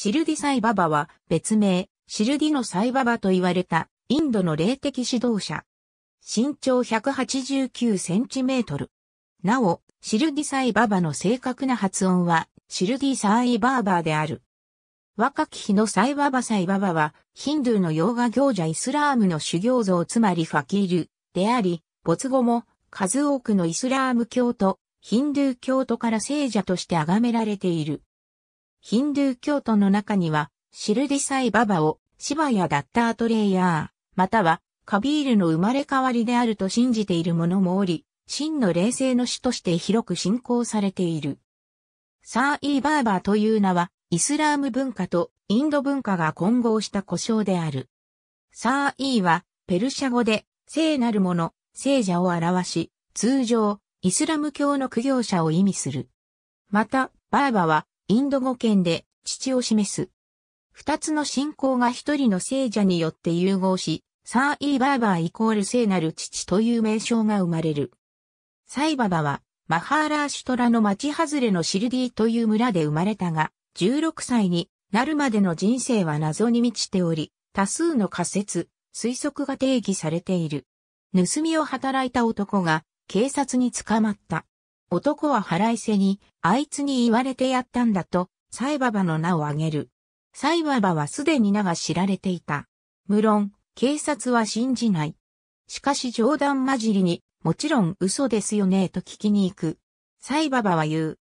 シルディサイババは別名、シルディのサイババと言われたインドの霊的指導者。身長189センチメートル。なお、シルディサイババの正確な発音は、シルディサイバーバーである。若き日のサイババサイババは、ヒンドゥーの洋画行者イスラームの修行像つまりファキールであり、没後も数多くのイスラーム教徒、ヒンドゥー教徒から聖者として崇められている。ヒンドゥー教徒の中には、シルディサイ・ババを、シバやダッタートレイヤー、または、カビールの生まれ変わりであると信じている者もおり、真の霊性の主として広く信仰されている。サー・イー・バーバーという名は、イスラーム文化とインド文化が混合した故障である。サー・イーは、ペルシャ語で、聖なる者、聖者を表し、通常、イスラム教の苦行者を意味する。また、バーバは、インド語圏で父を示す。二つの信仰が一人の聖者によって融合し、サー・イー・バーバーイコール聖なる父という名称が生まれる。サイババは、マハーラーシュトラの町外れのシルディという村で生まれたが、16歳になるまでの人生は謎に満ちており、多数の仮説、推測が定義されている。盗みを働いた男が警察に捕まった。男は腹いせに、あいつに言われてやったんだと、サイババの名を挙げる。サイババはすでに名が知られていた。無論、警察は信じない。しかし冗談交じりに、もちろん嘘ですよねと聞きに行く。サイババは言う。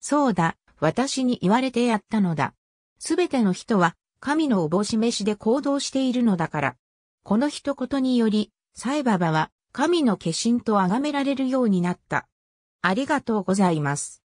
そうだ、私に言われてやったのだ。すべての人は、神のおぼししで行動しているのだから。この一言により、サイババは、神の化身と崇められるようになった。ありがとうございます。